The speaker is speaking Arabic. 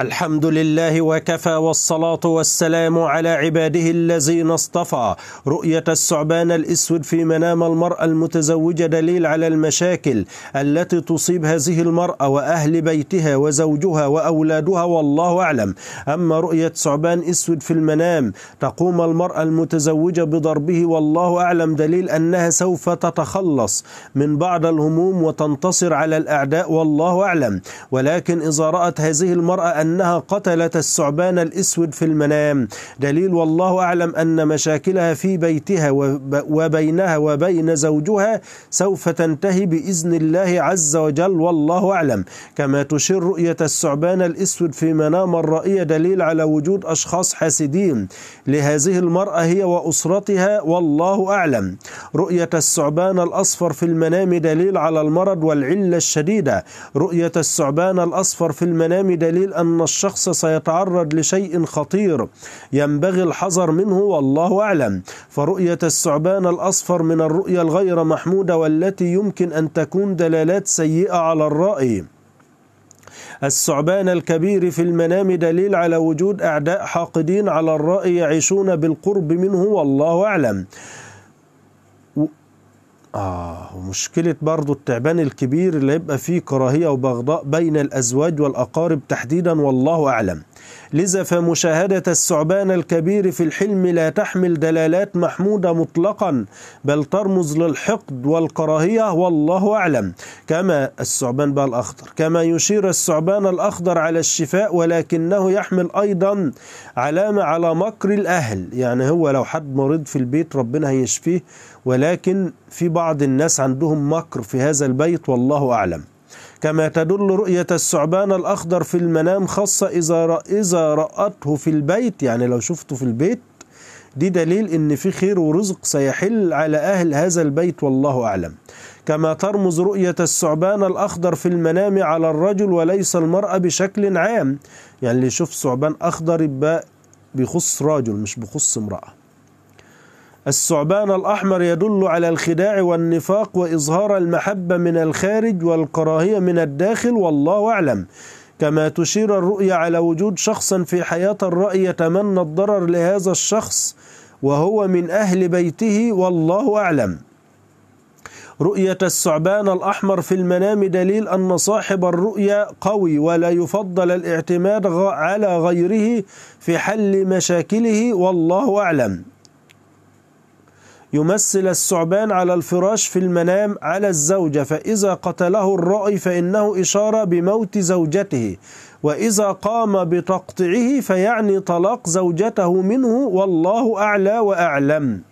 الحمد لله وكفى والصلاة والسلام على عباده الذين اصطفى رؤية الثعبان الأسود في منام المرأة المتزوجة دليل على المشاكل التي تصيب هذه المرأة وأهل بيتها وزوجها وأولادها والله أعلم أما رؤية ثعبان أسود في المنام تقوم المرأة المتزوجة بضربه والله أعلم دليل أنها سوف تتخلص من بعض الهموم وتنتصر على الأعداء والله أعلم ولكن إذا رأت هذه المرأة أنها قتلت الثعبان الأسود في المنام دليل والله أعلم أن مشاكلها في بيتها وبينها وبين زوجها سوف تنتهي بإذن الله عز وجل والله أعلم كما تشير رؤية الثعبان الأسود في منام الرائية دليل على وجود أشخاص حاسدين لهذه المرأة هي وأسرتها والله أعلم رؤية الثعبان الأصفر في المنام دليل على المرض والعلة الشديدة رؤية الثعبان الأصفر في المنام دليل أن الشخص سيتعرض لشيء خطير ينبغي الحذر منه والله أعلم فرؤية الثعبان الأصفر من الرؤية الغير محمودة والتي يمكن أن تكون دلالات سيئة على الرأي الثعبان الكبير في المنام دليل على وجود أعداء حاقدين على الرأي يعيشون بالقرب منه والله أعلم و... آه ومشكلة برضو التعبان الكبير اللي هيبقى فيه كراهية وبغضاء بين الأزواج والأقارب تحديدا والله أعلم لذا فمشاهدة الثعبان الكبير في الحلم لا تحمل دلالات محمودة مطلقا بل ترمز للحقد والكراهية والله أعلم كما الثعبان بقى الأخضر كما يشير الثعبان الأخضر على الشفاء ولكنه يحمل أيضا علامة على مكر الأهل يعني هو لو حد مريض في البيت ربنا هيشفيه ولكن في بعض الناس عندهم مكر في هذا البيت والله أعلم كما تدل رؤية الثعبان الأخضر في المنام خاصة إذا إذا رأته في البيت يعني لو شفته في البيت دي دليل إن في خير ورزق سيحل على أهل هذا البيت والله أعلم كما ترمز رؤية الثعبان الأخضر في المنام على الرجل وليس المرأة بشكل عام يعني اللي يشوف ثعبان أخضر يبقى بيخص راجل مش بيخص امرأة الثعبان الأحمر يدل على الخداع والنفاق وإظهار المحبة من الخارج والكراهية من الداخل والله أعلم كما تشير الرؤية على وجود شخصا في حياة الرأي يتمنى الضرر لهذا الشخص وهو من أهل بيته والله أعلم رؤية الثعبان الأحمر في المنام دليل أن صاحب الرؤية قوي ولا يفضل الاعتماد على غيره في حل مشاكله والله أعلم يمثل الثعبان على الفراش في المنام على الزوجة فإذا قتله الرأي فإنه إشارة بموت زوجته وإذا قام بتقطعه فيعني طلاق زوجته منه والله أعلى وأعلم